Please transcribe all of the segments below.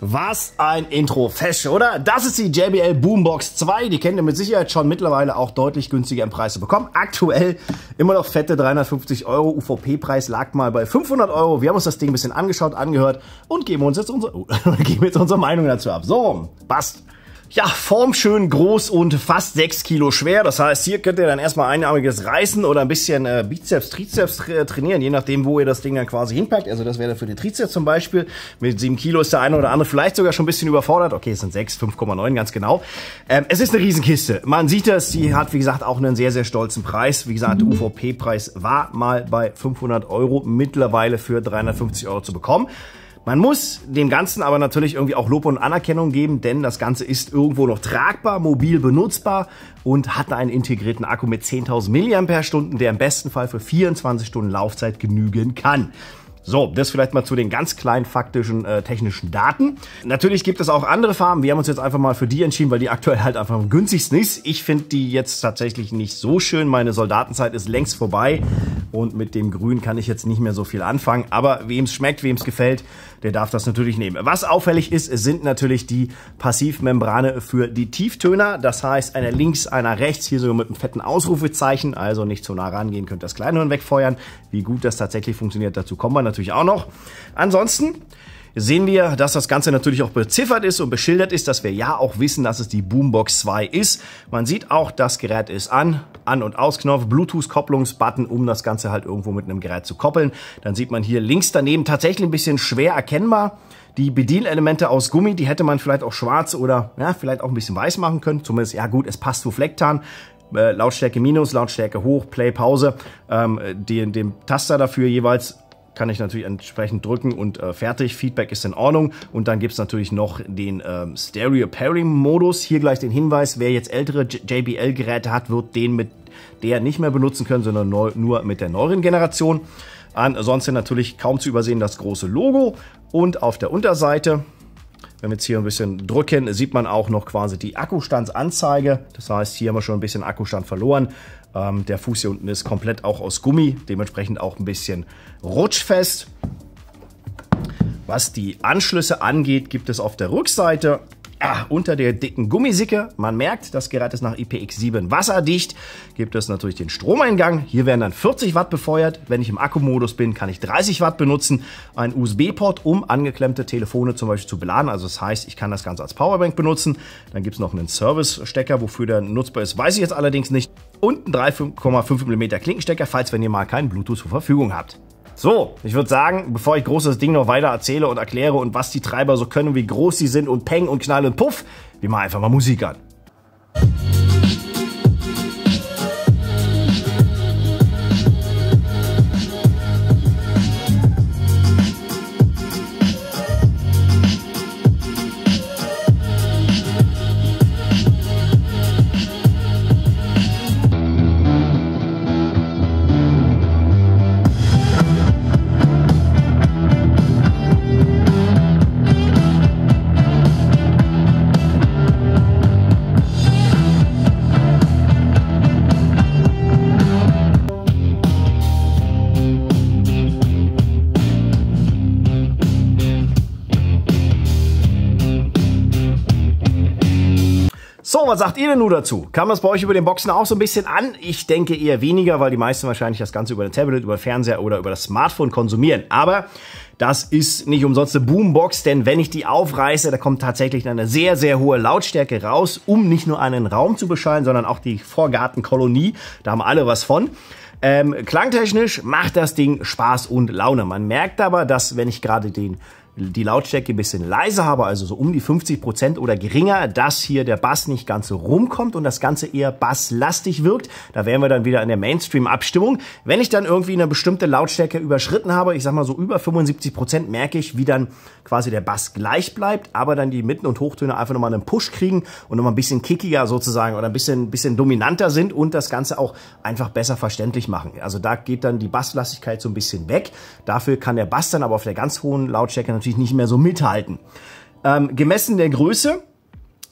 Was ein Intro, fesch, oder? Das ist die JBL Boombox 2. Die kennt ihr mit Sicherheit schon mittlerweile auch deutlich günstiger im Preis zu bekommen. Aktuell immer noch fette 350 Euro. UVP-Preis lag mal bei 500 Euro. Wir haben uns das Ding ein bisschen angeschaut, angehört und geben uns jetzt unsere, geben jetzt unsere Meinung dazu ab. So, passt ja, formschön groß und fast 6 Kilo schwer. Das heißt, hier könnt ihr dann erstmal einarmiges reißen oder ein bisschen äh, Bizeps, Trizeps tra äh, trainieren, je nachdem, wo ihr das Ding dann quasi hinpackt. Also das wäre für den Trizeps zum Beispiel. Mit 7 Kilo ist der eine oder andere vielleicht sogar schon ein bisschen überfordert. Okay, es sind 6, 5,9 ganz genau. Ähm, es ist eine Riesenkiste. Man sieht das, die hat wie gesagt auch einen sehr, sehr stolzen Preis. Wie gesagt, der UVP-Preis war mal bei 500 Euro, mittlerweile für 350 Euro zu bekommen. Man muss dem Ganzen aber natürlich irgendwie auch Lob und Anerkennung geben, denn das Ganze ist irgendwo noch tragbar, mobil benutzbar und hat einen integrierten Akku mit 10.000 mAh, der im besten Fall für 24 Stunden Laufzeit genügen kann. So, das vielleicht mal zu den ganz kleinen faktischen äh, technischen Daten. Natürlich gibt es auch andere Farben. Wir haben uns jetzt einfach mal für die entschieden, weil die aktuell halt einfach am günstigsten ist. Ich finde die jetzt tatsächlich nicht so schön. Meine Soldatenzeit ist längst vorbei. Und mit dem Grün kann ich jetzt nicht mehr so viel anfangen. Aber wem es schmeckt, wem es gefällt, der darf das natürlich nehmen. Was auffällig ist, sind natürlich die Passivmembrane für die Tieftöner. Das heißt, einer links, einer rechts, hier sogar mit einem fetten Ausrufezeichen. Also nicht zu nah rangehen, könnt das Kleinhirn wegfeuern. Wie gut das tatsächlich funktioniert, dazu kommen wir natürlich auch noch. Ansonsten sehen wir, dass das Ganze natürlich auch beziffert ist und beschildert ist, dass wir ja auch wissen, dass es die Boombox 2 ist. Man sieht auch, das Gerät ist an, An- und Ausknopf, Bluetooth-Kopplungsbutton, um das Ganze halt irgendwo mit einem Gerät zu koppeln. Dann sieht man hier links daneben tatsächlich ein bisschen schwer erkennbar. Die Bedienelemente aus Gummi, die hätte man vielleicht auch schwarz oder ja, vielleicht auch ein bisschen weiß machen können. Zumindest, ja gut, es passt zu Flecktan. Äh, Lautstärke minus, Lautstärke hoch, Play, Pause, ähm, äh, den, den Taster dafür jeweils kann ich natürlich entsprechend drücken und äh, fertig. Feedback ist in Ordnung. Und dann gibt es natürlich noch den ähm, Stereo Pairing Modus. Hier gleich den Hinweis, wer jetzt ältere JBL-Geräte hat, wird den mit der nicht mehr benutzen können, sondern neu, nur mit der neueren Generation. Ansonsten natürlich kaum zu übersehen das große Logo und auf der Unterseite wenn wir jetzt hier ein bisschen drücken, sieht man auch noch quasi die Akkustandsanzeige. Das heißt, hier haben wir schon ein bisschen Akkustand verloren. Ähm, der Fuß hier unten ist komplett auch aus Gummi, dementsprechend auch ein bisschen rutschfest. Was die Anschlüsse angeht, gibt es auf der Rückseite ah, unter der dicken Gummisicke. Man merkt, das Gerät ist nach IPX7 wasserdicht. Gibt es natürlich den Stromeingang. Hier werden dann 40 Watt befeuert. Wenn ich im Akkumodus bin, kann ich 30 Watt benutzen. Ein USB-Port, um angeklemmte Telefone zum Beispiel zu beladen. Also das heißt, ich kann das Ganze als Powerbank benutzen. Dann gibt es noch einen Service-Stecker, wofür der nutzbar ist, weiß ich jetzt allerdings nicht. Und einen 3,5 mm Klinkenstecker, falls wenn ihr mal keinen Bluetooth zur Verfügung habt. So, ich würde sagen, bevor ich großes Ding noch weiter erzähle und erkläre und was die Treiber so können, wie groß sie sind und Peng und Knall und Puff, wir machen einfach mal Musik an. was sagt ihr denn nur dazu? Kam das bei euch über den Boxen auch so ein bisschen an? Ich denke eher weniger, weil die meisten wahrscheinlich das Ganze über ein Tablet, über Fernseher oder über das Smartphone konsumieren. Aber das ist nicht umsonst eine Boombox, denn wenn ich die aufreiße, da kommt tatsächlich eine sehr, sehr hohe Lautstärke raus, um nicht nur einen Raum zu beschallen, sondern auch die Vorgartenkolonie. Da haben alle was von. Ähm, klangtechnisch macht das Ding Spaß und Laune. Man merkt aber, dass wenn ich gerade den die Lautstärke ein bisschen leiser habe, also so um die 50% oder geringer, dass hier der Bass nicht ganz so rumkommt und das Ganze eher basslastig wirkt. Da wären wir dann wieder in der Mainstream-Abstimmung. Wenn ich dann irgendwie eine bestimmte Lautstärke überschritten habe, ich sag mal so über 75%, merke ich, wie dann quasi der Bass gleich bleibt, aber dann die Mitten- und Hochtöne einfach nochmal einen Push kriegen und nochmal ein bisschen kickiger sozusagen oder ein bisschen, bisschen dominanter sind und das Ganze auch einfach besser verständlich machen. Also da geht dann die Basslastigkeit so ein bisschen weg. Dafür kann der Bass dann aber auf der ganz hohen Lautstärke natürlich natürlich nicht mehr so mithalten. Ähm, gemessen der Größe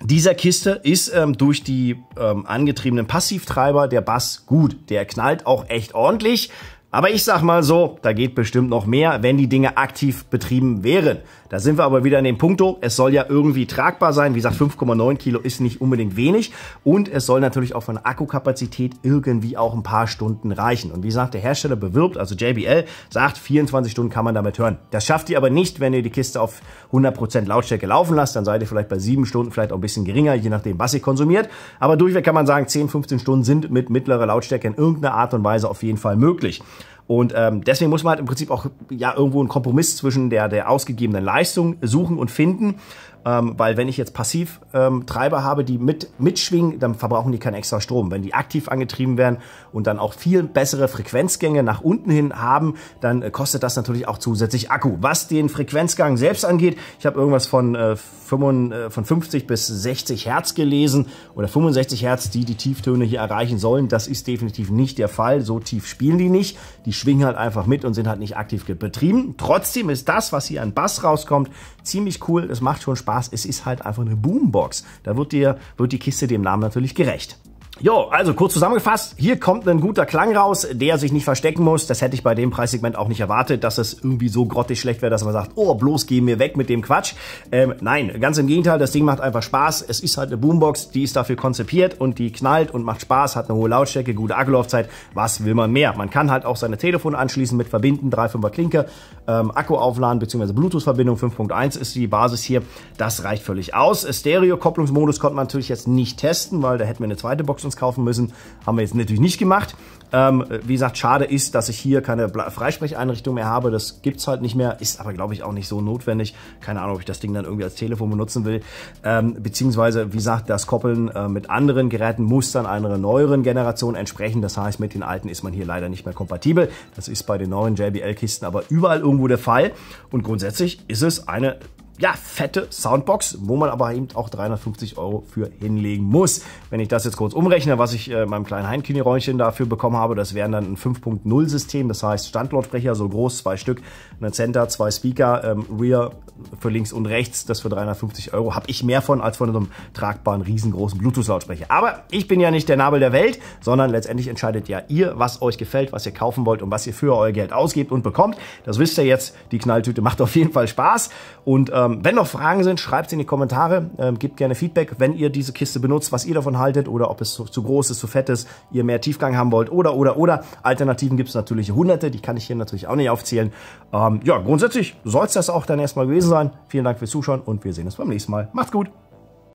dieser Kiste ist ähm, durch die ähm, angetriebenen Passivtreiber der Bass gut. Der knallt auch echt ordentlich. Aber ich sag mal so, da geht bestimmt noch mehr, wenn die Dinge aktiv betrieben wären. Da sind wir aber wieder in dem Punkto, es soll ja irgendwie tragbar sein. Wie gesagt, 5,9 Kilo ist nicht unbedingt wenig und es soll natürlich auch von der Akkukapazität irgendwie auch ein paar Stunden reichen. Und wie gesagt, der Hersteller bewirbt, also JBL, sagt, 24 Stunden kann man damit hören. Das schafft ihr aber nicht, wenn ihr die Kiste auf 100% Lautstärke laufen lasst. Dann seid ihr vielleicht bei 7 Stunden, vielleicht auch ein bisschen geringer, je nachdem, was ihr konsumiert. Aber durchweg kann man sagen, 10, 15 Stunden sind mit mittlerer Lautstärke in irgendeiner Art und Weise auf jeden Fall möglich. Und ähm, deswegen muss man halt im Prinzip auch ja irgendwo einen Kompromiss zwischen der, der ausgegebenen Leistung suchen und finden. Ähm, weil wenn ich jetzt passiv ähm, Treiber habe, die mit, mitschwingen, dann verbrauchen die keinen extra Strom. Wenn die aktiv angetrieben werden und dann auch viel bessere Frequenzgänge nach unten hin haben, dann äh, kostet das natürlich auch zusätzlich Akku. Was den Frequenzgang selbst angeht, ich habe irgendwas von, äh, 55, äh, von 50 bis 60 Hertz gelesen oder 65 Hertz, die die Tieftöne hier erreichen sollen. Das ist definitiv nicht der Fall. So tief spielen die nicht. Die schwingen halt einfach mit und sind halt nicht aktiv betrieben. Trotzdem ist das, was hier an Bass rauskommt, ziemlich cool. Es macht schon Spaß Spaß, es ist halt einfach eine Boombox. Da wird dir, wird die Kiste dem Namen natürlich gerecht. Jo, also kurz zusammengefasst, hier kommt ein guter Klang raus, der sich nicht verstecken muss. Das hätte ich bei dem Preissegment auch nicht erwartet, dass es irgendwie so grottig schlecht wäre, dass man sagt, oh, bloß gehen wir weg mit dem Quatsch. Ähm, nein, ganz im Gegenteil, das Ding macht einfach Spaß. Es ist halt eine Boombox, die ist dafür konzipiert und die knallt und macht Spaß, hat eine hohe Lautstärke, gute Akkulaufzeit. Was will man mehr? Man kann halt auch seine Telefone anschließen mit verbinden, 3,5er Klinke, ähm, Akku aufladen bzw. Bluetooth-Verbindung 5.1 ist die Basis hier. Das reicht völlig aus. Stereo-Kopplungsmodus konnte man natürlich jetzt nicht testen, weil da hätten wir eine zweite Box Options kaufen müssen. Haben wir jetzt natürlich nicht gemacht. Ähm, wie gesagt, schade ist, dass ich hier keine Freisprecheinrichtung mehr habe. Das gibt es halt nicht mehr. Ist aber, glaube ich, auch nicht so notwendig. Keine Ahnung, ob ich das Ding dann irgendwie als Telefon benutzen will. Ähm, beziehungsweise, wie gesagt, das Koppeln äh, mit anderen Geräten muss dann einer neueren Generation entsprechen. Das heißt, mit den alten ist man hier leider nicht mehr kompatibel. Das ist bei den neuen JBL-Kisten aber überall irgendwo der Fall. Und grundsätzlich ist es eine ja, fette Soundbox, wo man aber eben auch 350 Euro für hinlegen muss. Wenn ich das jetzt kurz umrechne, was ich äh, meinem kleinen Heinkini-Räumchen dafür bekommen habe, das wären dann ein 5.0-System, das heißt Standlautsprecher, so groß, zwei Stück, ein Center, zwei Speaker, ähm, Rear für links und rechts, das für 350 Euro habe ich mehr von als von einem tragbaren, riesengroßen Bluetooth-Lautsprecher. Aber ich bin ja nicht der Nabel der Welt, sondern letztendlich entscheidet ja ihr, was euch gefällt, was ihr kaufen wollt und was ihr für euer Geld ausgebt und bekommt. Das wisst ihr jetzt, die Knalltüte macht auf jeden Fall Spaß und ähm, ähm, wenn noch Fragen sind, schreibt sie in die Kommentare, ähm, gebt gerne Feedback, wenn ihr diese Kiste benutzt, was ihr davon haltet oder ob es zu, zu groß ist, zu fett ist, ihr mehr Tiefgang haben wollt oder, oder, oder. Alternativen gibt es natürlich hunderte, die kann ich hier natürlich auch nicht aufzählen. Ähm, ja, grundsätzlich soll es das auch dann erstmal gewesen sein. Vielen Dank fürs Zuschauen und wir sehen uns beim nächsten Mal. Macht's gut!